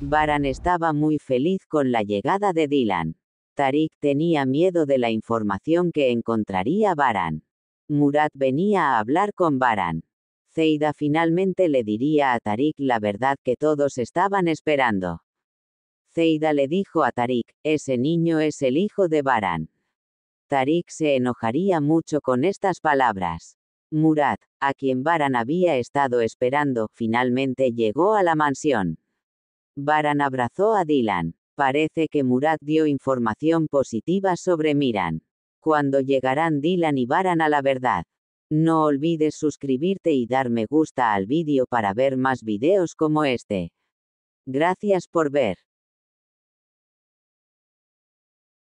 Baran estaba muy feliz con la llegada de Dylan. Tarik tenía miedo de la información que encontraría Baran. Murat venía a hablar con Baran. Zeida finalmente le diría a Tarik la verdad que todos estaban esperando. Zeida le dijo a Tarik, ese niño es el hijo de Baran. Tarik se enojaría mucho con estas palabras. Murad, a quien Baran había estado esperando, finalmente llegó a la mansión. Baran abrazó a Dylan. Parece que Murad dio información positiva sobre Miran. Cuando llegarán Dylan y Baran a la verdad. No olvides suscribirte y dar me gusta al vídeo para ver más videos como este. Gracias por ver.